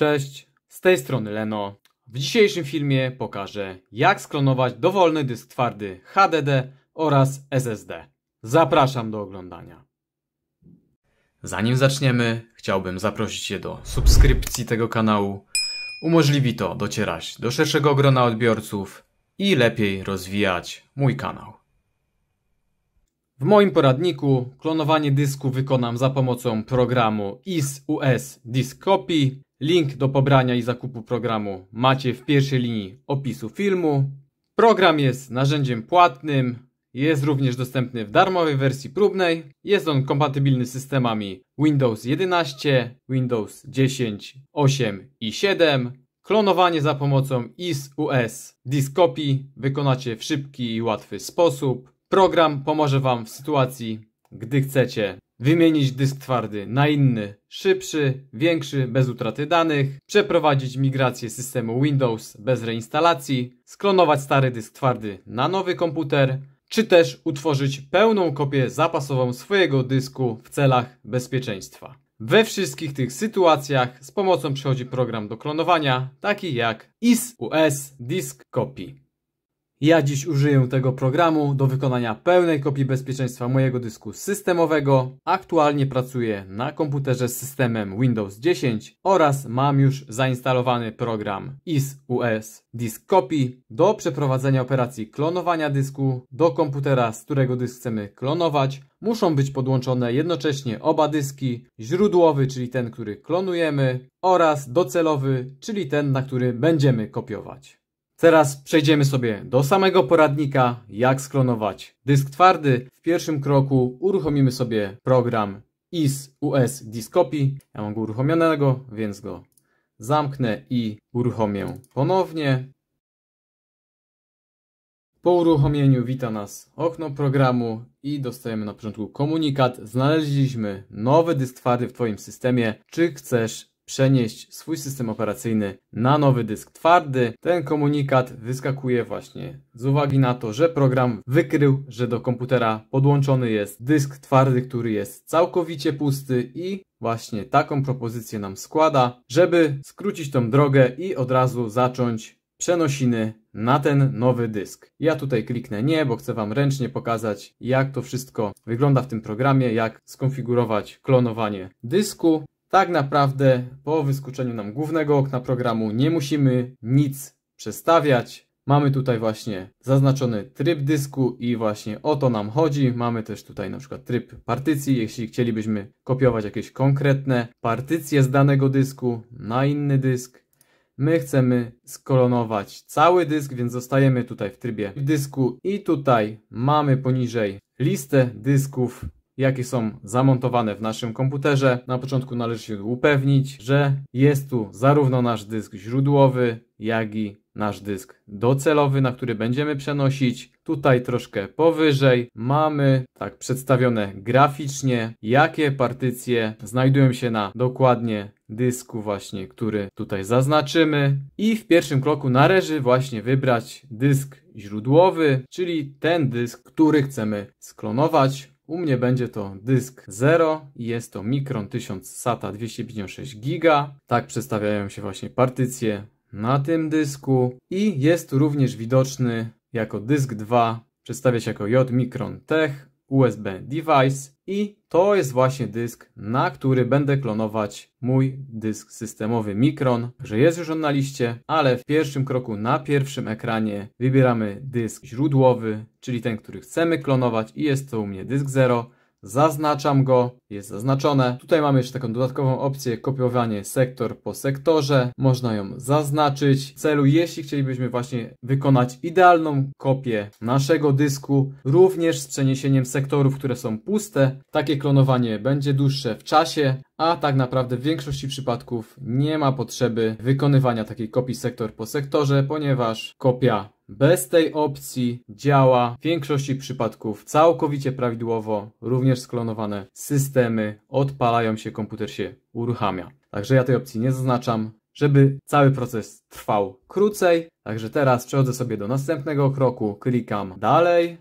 Cześć, z tej strony Leno. W dzisiejszym filmie pokażę jak sklonować dowolny dysk twardy HDD oraz SSD. Zapraszam do oglądania. Zanim zaczniemy, chciałbym zaprosić Cię do subskrypcji tego kanału. Umożliwi to docierać do szerszego grona odbiorców i lepiej rozwijać mój kanał. W moim poradniku klonowanie dysku wykonam za pomocą programu IS-US Disk Copy Link do pobrania i zakupu programu macie w pierwszej linii opisu filmu. Program jest narzędziem płatnym, jest również dostępny w darmowej wersji próbnej. Jest on kompatybilny z systemami Windows 11, Windows 10, 8 i 7. Klonowanie za pomocą IS-US Copy wykonacie w szybki i łatwy sposób. Program pomoże Wam w sytuacji, gdy chcecie Wymienić dysk twardy na inny, szybszy, większy, bez utraty danych. Przeprowadzić migrację systemu Windows bez reinstalacji. Sklonować stary dysk twardy na nowy komputer. Czy też utworzyć pełną kopię zapasową swojego dysku w celach bezpieczeństwa. We wszystkich tych sytuacjach z pomocą przychodzi program do klonowania, taki jak ISUS Disk Copy. Ja dziś użyję tego programu do wykonania pełnej kopii bezpieczeństwa mojego dysku systemowego. Aktualnie pracuję na komputerze z systemem Windows 10 oraz mam już zainstalowany program IS-US Disk Copy do przeprowadzenia operacji klonowania dysku do komputera, z którego dysk chcemy klonować. Muszą być podłączone jednocześnie oba dyski, źródłowy, czyli ten, który klonujemy oraz docelowy, czyli ten, na który będziemy kopiować. Teraz przejdziemy sobie do samego poradnika, jak sklonować dysk twardy. W pierwszym kroku uruchomimy sobie program is us discopy. Ja mam go uruchomionego, więc go zamknę i uruchomię ponownie. Po uruchomieniu wita nas okno programu i dostajemy na początku komunikat. Znaleźliśmy nowy dysk twardy w Twoim systemie. Czy chcesz przenieść swój system operacyjny na nowy dysk twardy. Ten komunikat wyskakuje właśnie z uwagi na to, że program wykrył, że do komputera podłączony jest dysk twardy, który jest całkowicie pusty i właśnie taką propozycję nam składa, żeby skrócić tą drogę i od razu zacząć przenosiny na ten nowy dysk. Ja tutaj kliknę nie, bo chcę Wam ręcznie pokazać, jak to wszystko wygląda w tym programie, jak skonfigurować klonowanie dysku. Tak naprawdę po wyskoczeniu nam głównego okna programu nie musimy nic przestawiać. Mamy tutaj właśnie zaznaczony tryb dysku i właśnie o to nam chodzi. Mamy też tutaj na przykład tryb partycji, jeśli chcielibyśmy kopiować jakieś konkretne partycje z danego dysku na inny dysk. My chcemy skolonować cały dysk, więc zostajemy tutaj w trybie dysku i tutaj mamy poniżej listę dysków jakie są zamontowane w naszym komputerze. Na początku należy się upewnić, że jest tu zarówno nasz dysk źródłowy, jak i nasz dysk docelowy, na który będziemy przenosić. Tutaj troszkę powyżej mamy tak przedstawione graficznie, jakie partycje znajdują się na dokładnie dysku właśnie, który tutaj zaznaczymy. I w pierwszym kroku należy właśnie wybrać dysk źródłowy, czyli ten dysk, który chcemy sklonować. U mnie będzie to dysk 0 i jest to Micron 1000 SATA 256 GB. Tak przedstawiają się właśnie partycje na tym dysku i jest tu również widoczny jako dysk 2, przedstawia się jako J Micron Tech USB device i to jest właśnie dysk, na który będę klonować mój dysk systemowy Micron, że jest już on na liście, ale w pierwszym kroku na pierwszym ekranie wybieramy dysk źródłowy, czyli ten, który chcemy klonować i jest to u mnie dysk 0. Zaznaczam go, jest zaznaczone. Tutaj mamy jeszcze taką dodatkową opcję kopiowanie sektor po sektorze. Można ją zaznaczyć. W celu, jeśli chcielibyśmy właśnie wykonać idealną kopię naszego dysku, również z przeniesieniem sektorów, które są puste, takie klonowanie będzie dłuższe w czasie, a tak naprawdę w większości przypadków nie ma potrzeby wykonywania takiej kopii sektor po sektorze, ponieważ kopia bez tej opcji działa w większości przypadków całkowicie prawidłowo, również sklonowane systemy odpalają się, komputer się uruchamia. Także ja tej opcji nie zaznaczam, żeby cały proces trwał krócej. Także teraz przechodzę sobie do następnego kroku, klikam dalej,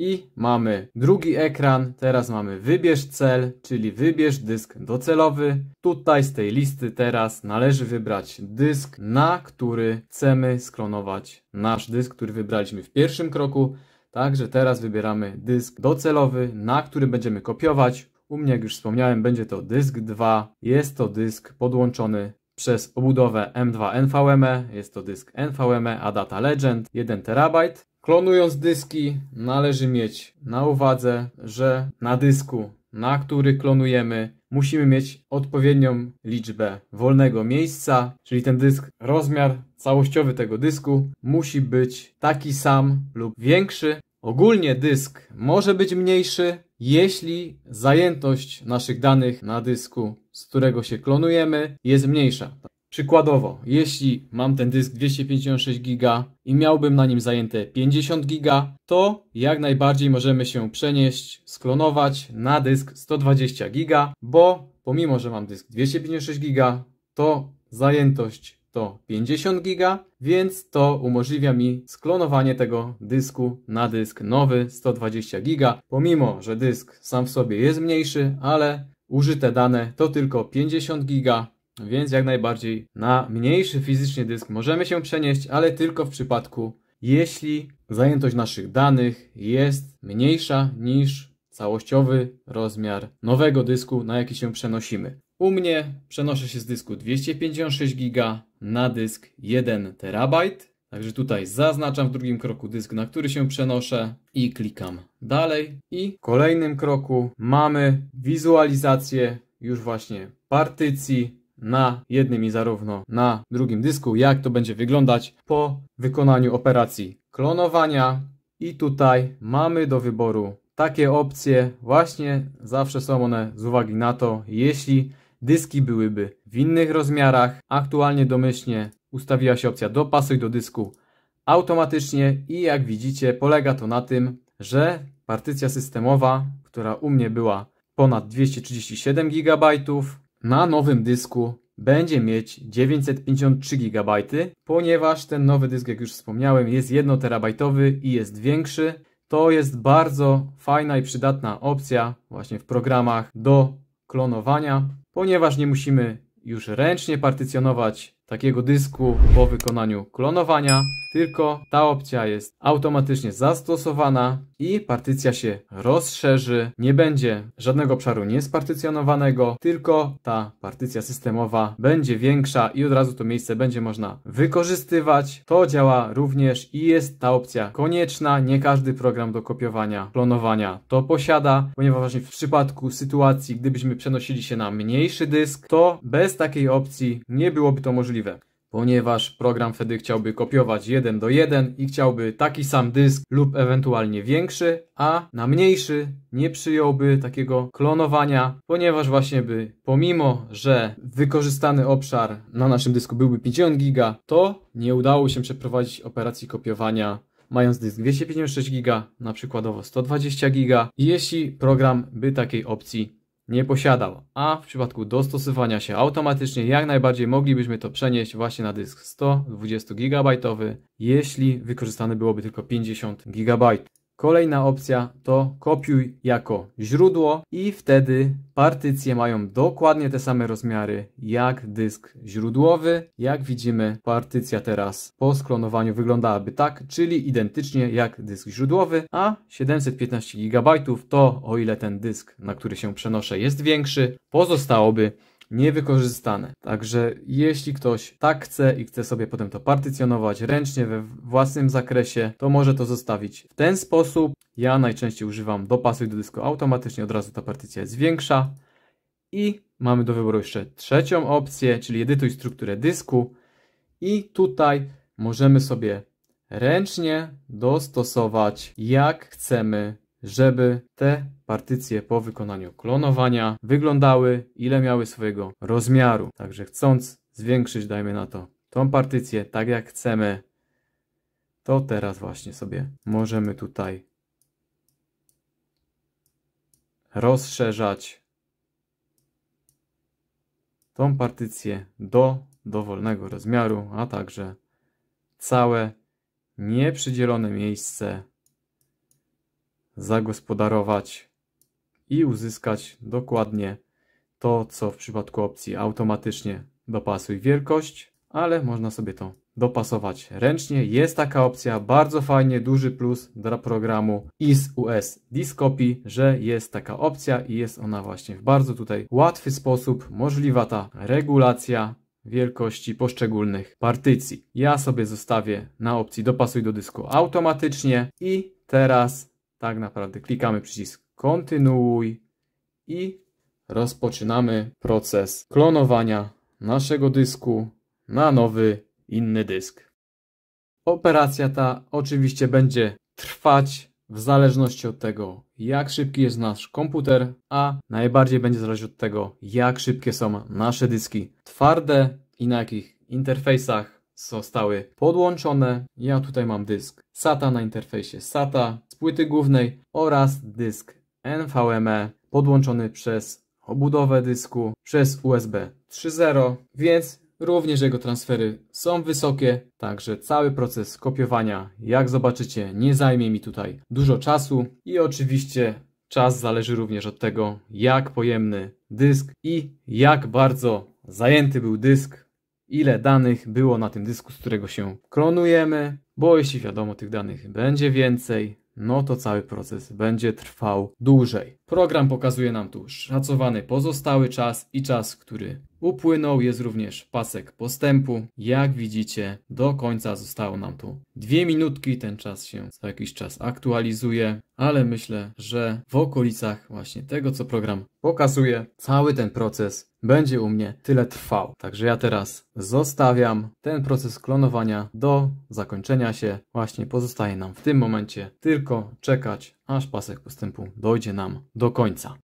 i mamy drugi ekran. Teraz mamy wybierz cel, czyli wybierz dysk docelowy. Tutaj z tej listy teraz należy wybrać dysk, na który chcemy sklonować nasz dysk, który wybraliśmy w pierwszym kroku. Także teraz wybieramy dysk docelowy, na który będziemy kopiować. U mnie, jak już wspomniałem, będzie to dysk 2. Jest to dysk podłączony przez obudowę M2 NVMe, jest to dysk NVMe, a data legend 1 TB. Klonując dyski, należy mieć na uwadze, że na dysku, na który klonujemy, musimy mieć odpowiednią liczbę wolnego miejsca, czyli ten dysk, rozmiar całościowy tego dysku musi być taki sam lub większy. Ogólnie dysk może być mniejszy, jeśli zajętość naszych danych na dysku, z którego się klonujemy, jest mniejsza. Przykładowo, jeśli mam ten dysk 256 GB i miałbym na nim zajęte 50 GB, to jak najbardziej możemy się przenieść, sklonować na dysk 120 GB, bo pomimo, że mam dysk 256 GB, to zajętość to 50 GB, więc to umożliwia mi sklonowanie tego dysku na dysk nowy 120 GB. Pomimo, że dysk sam w sobie jest mniejszy, ale użyte dane to tylko 50 GB, więc jak najbardziej na mniejszy fizycznie dysk możemy się przenieść, ale tylko w przypadku, jeśli zajętość naszych danych jest mniejsza niż całościowy rozmiar nowego dysku, na jaki się przenosimy. U mnie przenoszę się z dysku 256 GB na dysk 1 TB. Także tutaj zaznaczam w drugim kroku dysk, na który się przenoszę i klikam dalej. I w kolejnym kroku mamy wizualizację już właśnie partycji na jednym i zarówno na drugim dysku, jak to będzie wyglądać po wykonaniu operacji klonowania. I tutaj mamy do wyboru takie opcje, właśnie zawsze są one z uwagi na to, jeśli dyski byłyby w innych rozmiarach. Aktualnie domyślnie ustawiła się opcja dopasuj do dysku automatycznie i jak widzicie polega to na tym, że partycja systemowa, która u mnie była ponad 237 GB, na nowym dysku będzie mieć 953 GB, ponieważ ten nowy dysk, jak już wspomniałem, jest 1 terabajtowy i jest większy. To jest bardzo fajna i przydatna opcja właśnie w programach do klonowania, ponieważ nie musimy już ręcznie partycjonować takiego dysku po wykonaniu klonowania tylko ta opcja jest automatycznie zastosowana i partycja się rozszerzy. Nie będzie żadnego obszaru niespartycjonowanego, tylko ta partycja systemowa będzie większa i od razu to miejsce będzie można wykorzystywać. To działa również i jest ta opcja konieczna. Nie każdy program do kopiowania, klonowania to posiada, ponieważ właśnie w przypadku sytuacji, gdybyśmy przenosili się na mniejszy dysk, to bez takiej opcji nie byłoby to możliwe ponieważ program wtedy chciałby kopiować 1 do 1 i chciałby taki sam dysk lub ewentualnie większy, a na mniejszy nie przyjąłby takiego klonowania, ponieważ właśnie by pomimo, że wykorzystany obszar na naszym dysku byłby 50 giga, to nie udało się przeprowadzić operacji kopiowania mając dysk 256 giga, na przykładowo 120 giga, jeśli program by takiej opcji nie posiadał, a w przypadku dostosowania się automatycznie jak najbardziej moglibyśmy to przenieść właśnie na dysk 120 GB, jeśli wykorzystany byłoby tylko 50 GB. Kolejna opcja to kopiuj jako źródło i wtedy partycje mają dokładnie te same rozmiary jak dysk źródłowy. Jak widzimy partycja teraz po sklonowaniu wyglądałaby tak, czyli identycznie jak dysk źródłowy, a 715 GB to o ile ten dysk, na który się przenoszę jest większy, pozostałoby niewykorzystane. Także jeśli ktoś tak chce i chce sobie potem to partycjonować ręcznie we własnym zakresie, to może to zostawić w ten sposób. Ja najczęściej używam dopasuj do dysku automatycznie, od razu ta partycja jest większa. I mamy do wyboru jeszcze trzecią opcję, czyli edytuj strukturę dysku. I tutaj możemy sobie ręcznie dostosować, jak chcemy żeby te partycje po wykonaniu klonowania wyglądały, ile miały swojego rozmiaru. Także chcąc zwiększyć, dajmy na to, tą partycję tak jak chcemy, to teraz właśnie sobie możemy tutaj rozszerzać tą partycję do dowolnego rozmiaru, a także całe nieprzydzielone miejsce zagospodarować i uzyskać dokładnie to, co w przypadku opcji automatycznie dopasuj wielkość, ale można sobie to dopasować ręcznie. Jest taka opcja, bardzo fajnie, duży plus dla programu IS-US Discopy, że jest taka opcja i jest ona właśnie w bardzo tutaj łatwy sposób możliwa ta regulacja wielkości poszczególnych partycji. Ja sobie zostawię na opcji dopasuj do dysku automatycznie i teraz tak naprawdę klikamy przycisk kontynuuj i rozpoczynamy proces klonowania naszego dysku na nowy, inny dysk. Operacja ta oczywiście będzie trwać w zależności od tego, jak szybki jest nasz komputer, a najbardziej będzie zależeć od tego, jak szybkie są nasze dyski twarde i na jakich interfejsach zostały podłączone. Ja tutaj mam dysk SATA na interfejsie SATA z płyty głównej oraz dysk NVMe podłączony przez obudowę dysku przez USB 3.0, więc również jego transfery są wysokie, także cały proces kopiowania, jak zobaczycie, nie zajmie mi tutaj dużo czasu i oczywiście czas zależy również od tego, jak pojemny dysk i jak bardzo zajęty był dysk ile mm. danych było na tym dysku, z którego się klonujemy, bo jeśli wiadomo tych danych będzie więcej, no to cały proces będzie trwał dłużej. Program pokazuje nam tu szacowany pozostały czas i czas, który upłynął. Jest również pasek postępu. Jak widzicie, do końca zostało nam tu dwie minutki. Ten czas się za jakiś czas aktualizuje, ale myślę, że w okolicach właśnie tego, co program pokazuje, cały ten proces będzie u mnie tyle trwał. Także ja teraz zostawiam ten proces klonowania do zakończenia się. Właśnie pozostaje nam w tym momencie tylko czekać aż pasek postępu dojdzie nam do końca.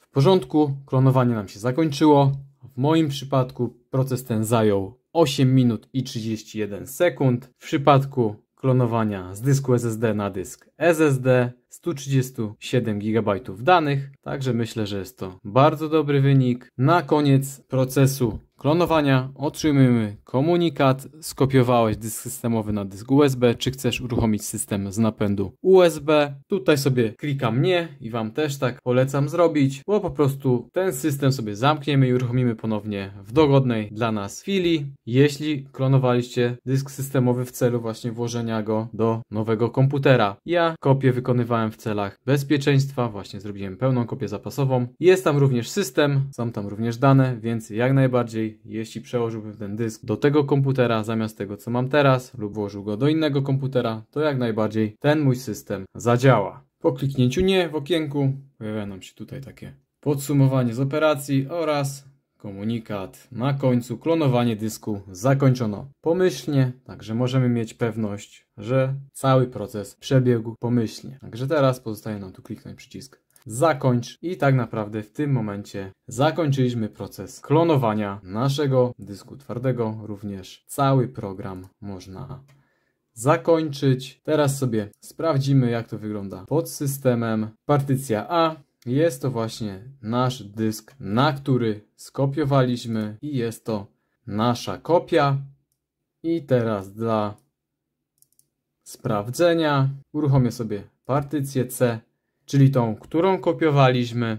W porządku, klonowanie nam się zakończyło. W moim przypadku proces ten zajął 8 minut i 31 sekund. W przypadku klonowania z dysku SSD na dysk SSD 137 GB danych, także myślę, że jest to bardzo dobry wynik. Na koniec procesu klonowania otrzymujemy komunikat skopiowałeś dysk systemowy na dysk USB, czy chcesz uruchomić system z napędu USB. Tutaj sobie klikam nie i Wam też tak polecam zrobić, bo po prostu ten system sobie zamkniemy i uruchomimy ponownie w dogodnej dla nas chwili, jeśli klonowaliście dysk systemowy w celu właśnie włożenia go do nowego komputera. Ja kopię wykonywałem w celach bezpieczeństwa, właśnie zrobiłem pełną kopię zapasową. Jest tam również system, są tam również dane, więc jak najbardziej jeśli przełożyłbym ten dysk do tego komputera zamiast tego, co mam teraz, lub włożył go do innego komputera, to jak najbardziej ten mój system zadziała. Po kliknięciu nie w okienku pojawia nam się tutaj takie podsumowanie z operacji oraz komunikat na końcu klonowanie dysku zakończono pomyślnie, także możemy mieć pewność, że cały proces przebiegł pomyślnie. Także teraz pozostaje nam tu kliknąć przycisk zakończ. I tak naprawdę w tym momencie zakończyliśmy proces klonowania naszego dysku twardego. Również cały program można zakończyć. Teraz sobie sprawdzimy, jak to wygląda pod systemem. Partycja A jest to właśnie nasz dysk, na który skopiowaliśmy i jest to nasza kopia. I teraz dla sprawdzenia uruchomię sobie partycję C czyli tą, którą kopiowaliśmy.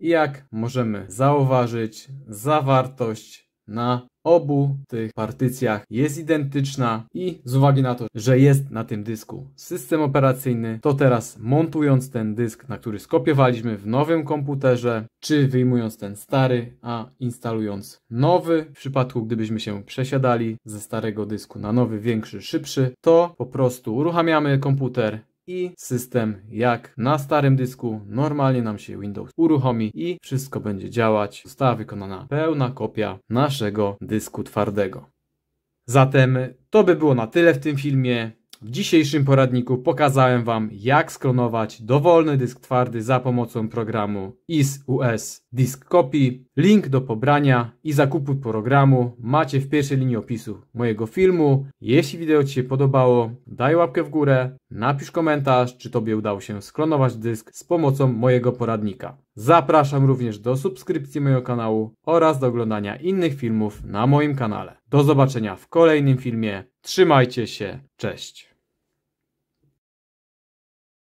I jak możemy zauważyć, zawartość na obu tych partycjach jest identyczna i z uwagi na to, że jest na tym dysku system operacyjny, to teraz montując ten dysk, na który skopiowaliśmy w nowym komputerze, czy wyjmując ten stary, a instalując nowy, w przypadku gdybyśmy się przesiadali ze starego dysku na nowy, większy, szybszy, to po prostu uruchamiamy komputer, i system jak na starym dysku normalnie nam się Windows uruchomi i wszystko będzie działać. Została wykonana pełna kopia naszego dysku twardego. Zatem to by było na tyle w tym filmie. W dzisiejszym poradniku pokazałem Wam jak sklonować dowolny dysk twardy za pomocą programu IS-US Disk Copy. Link do pobrania i zakupu programu macie w pierwszej linii opisu mojego filmu. Jeśli wideo Ci się podobało, daj łapkę w górę, napisz komentarz, czy Tobie udało się sklonować dysk z pomocą mojego poradnika. Zapraszam również do subskrypcji mojego kanału oraz do oglądania innych filmów na moim kanale. Do zobaczenia w kolejnym filmie. Trzymajcie się. Cześć.